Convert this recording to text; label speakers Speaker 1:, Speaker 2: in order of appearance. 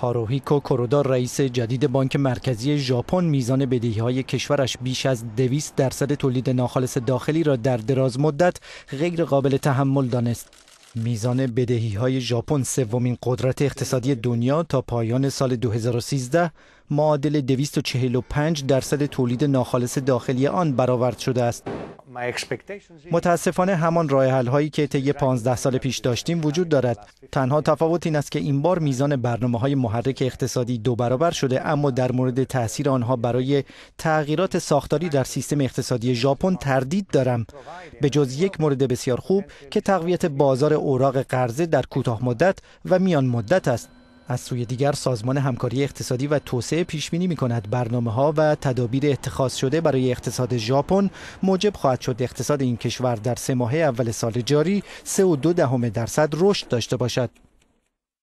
Speaker 1: هاروهیکو کرودا رئیس جدید بانک مرکزی ژاپن میزان های کشورش بیش از دویست درصد تولید ناخالص داخلی را در دراز مدت غیر قابل تحمل دانست. میزان بدهی های ژاپن سومین قدرت اقتصادی دنیا تا پایان سال 2013 معادل 245 درصد تولید ناخالص داخلی آن برآورد شده است. متاسفانه همان رای حل هایی که طی 15 سال پیش داشتیم وجود دارد تنها تفاوت این است که این بار میزان برنامه های محرک اقتصادی دو برابر شده اما در مورد تاثیر آنها برای تغییرات ساختاری در سیستم اقتصادی ژاپن تردید دارم به جز یک مورد بسیار خوب که تقویت بازار اوراق قرضه در کوتاه مدت و میان مدت است از سوی دیگر سازمان همکاری اقتصادی و توسعه پیش بینی می کند برنامه ها و تدابیر اتخاذ شده برای اقتصاد ژاپن موجب خواهد شد اقتصاد این کشور در سه ماه اول سال جاری دهم درصد رشد داشته باشد.